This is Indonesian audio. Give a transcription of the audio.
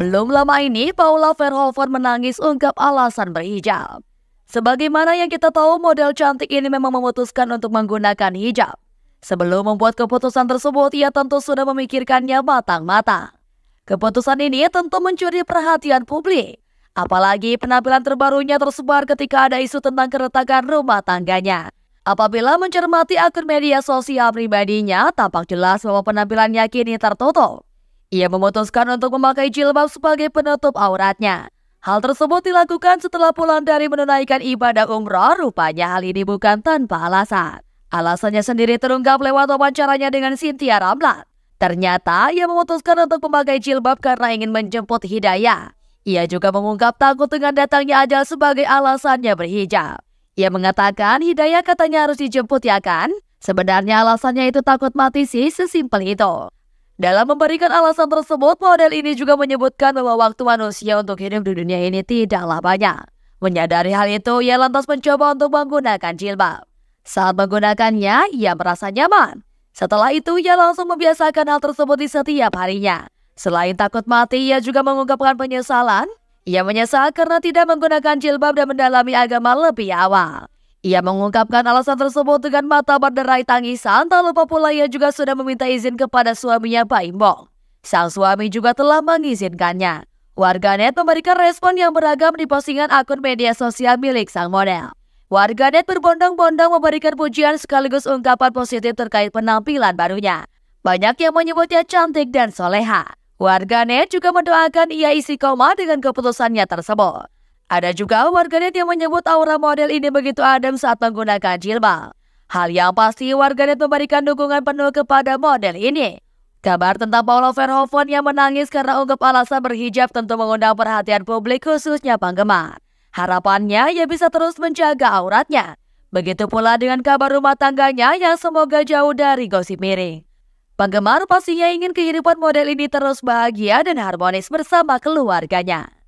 Belum lama ini, Paula Verhoeven menangis ungkap alasan berhijab. Sebagaimana yang kita tahu, model cantik ini memang memutuskan untuk menggunakan hijab. Sebelum membuat keputusan tersebut, ia tentu sudah memikirkannya matang-matang. Keputusan ini tentu mencuri perhatian publik. Apalagi penampilan terbarunya tersebar ketika ada isu tentang keretakan rumah tangganya. Apabila mencermati akun media sosial pribadinya, tampak jelas bahwa penampilannya kini tertutup. Ia memutuskan untuk memakai jilbab sebagai penutup auratnya. Hal tersebut dilakukan setelah pulang dari menunaikan ibadah umroh, rupanya hal ini bukan tanpa alasan. Alasannya sendiri terungkap lewat wawancaranya dengan Cynthia Ramlan. Ternyata ia memutuskan untuk memakai jilbab karena ingin menjemput hidayah. Ia juga mengungkap takut dengan datangnya ajal sebagai alasannya berhijab. Ia mengatakan hidayah katanya harus dijemput ya kan? Sebenarnya alasannya itu takut mati sih sesimpel itu. Dalam memberikan alasan tersebut, model ini juga menyebutkan bahwa waktu manusia untuk hidup di dunia ini tidaklah banyak. Menyadari hal itu, ia lantas mencoba untuk menggunakan jilbab. Saat menggunakannya, ia merasa nyaman. Setelah itu, ia langsung membiasakan hal tersebut di setiap harinya. Selain takut mati, ia juga mengungkapkan penyesalan. Ia menyesal karena tidak menggunakan jilbab dan mendalami agama lebih awal. Ia mengungkapkan alasan tersebut dengan mata berderai tangisan, tak lupa pula ia juga sudah meminta izin kepada suaminya Pak Imbong. Sang suami juga telah mengizinkannya. Warganet memberikan respon yang beragam di postingan akun media sosial milik sang model. Warganet berbondong-bondong memberikan pujian sekaligus ungkapan positif terkait penampilan barunya. Banyak yang menyebutnya cantik dan soleha. Warganet juga mendoakan ia isi koma dengan keputusannya tersebut. Ada juga warganet yang menyebut aura model ini begitu adem saat menggunakan jilbab. Hal yang pasti warganet memberikan dukungan penuh kepada model ini. Kabar tentang Paula Verhoeven yang menangis karena ungkap alasan berhijab tentu mengundang perhatian publik khususnya penggemar. Harapannya ia bisa terus menjaga auratnya. Begitu pula dengan kabar rumah tangganya yang semoga jauh dari gosip miring. Penggemar pastinya ingin kehidupan model ini terus bahagia dan harmonis bersama keluarganya.